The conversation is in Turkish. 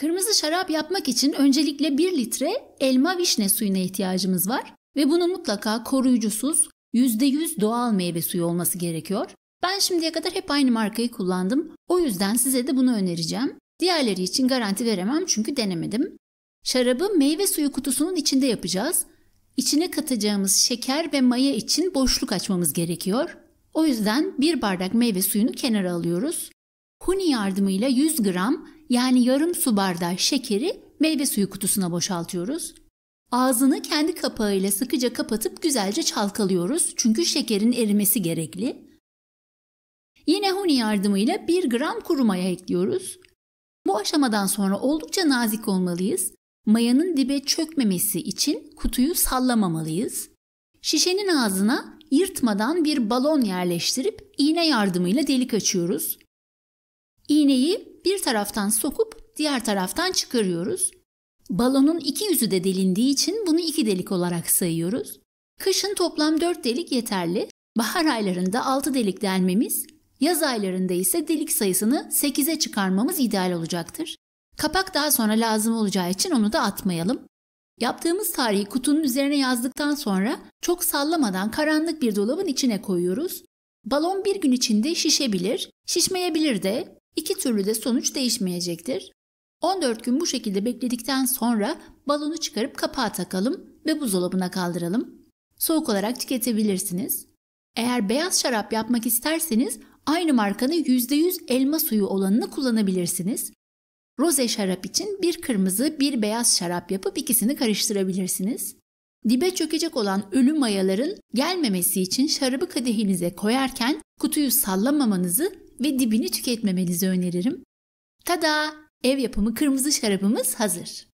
Kırmızı şarap yapmak için öncelikle 1 litre elma vişne suyuna ihtiyacımız var ve bunu mutlaka koruyucusuz %100 doğal meyve suyu olması gerekiyor. Ben şimdiye kadar hep aynı markayı kullandım. O yüzden size de bunu önereceğim. Diğerleri için garanti veremem çünkü denemedim. Şarabı meyve suyu kutusunun içinde yapacağız. İçine katacağımız şeker ve maya için boşluk açmamız gerekiyor. O yüzden bir bardak meyve suyunu kenara alıyoruz huni yardımıyla 100 gram yani yarım su bardağı şekeri meyve suyu kutusuna boşaltıyoruz. Ağzını kendi kapağıyla sıkıca kapatıp güzelce çalkalıyoruz çünkü şekerin erimesi gerekli. Yine huni yardımıyla 1 gram kuru maya ekliyoruz. Bu aşamadan sonra oldukça nazik olmalıyız. Mayanın dibe çökmemesi için kutuyu sallamamalıyız. Şişenin ağzına yırtmadan bir balon yerleştirip iğne yardımıyla delik açıyoruz. İğneyi bir taraftan sokup diğer taraftan çıkarıyoruz. Balonun iki yüzü de delindiği için bunu iki delik olarak sayıyoruz. Kışın toplam dört delik yeterli. Bahar aylarında altı delik delmemiz, yaz aylarında ise delik sayısını sekize çıkarmamız ideal olacaktır. Kapak daha sonra lazım olacağı için onu da atmayalım. Yaptığımız tarihi kutunun üzerine yazdıktan sonra çok sallamadan karanlık bir dolabın içine koyuyoruz. Balon bir gün içinde şişebilir, şişmeyebilir de İki türlü de sonuç değişmeyecektir. 14 gün bu şekilde bekledikten sonra balonu çıkarıp kapağı takalım ve buzdolabına kaldıralım. Soğuk olarak tüketebilirsiniz. Eğer beyaz şarap yapmak isterseniz aynı markanın %100 elma suyu olanını kullanabilirsiniz. Roze şarap için bir kırmızı bir beyaz şarap yapıp ikisini karıştırabilirsiniz. Dibe çökecek olan ölü mayaların gelmemesi için şarabı kadehinize koyarken kutuyu sallamamanızı ve dibini tüketmemenizi öneririm. Tada! Ev yapımı kırmızı şarabımız hazır.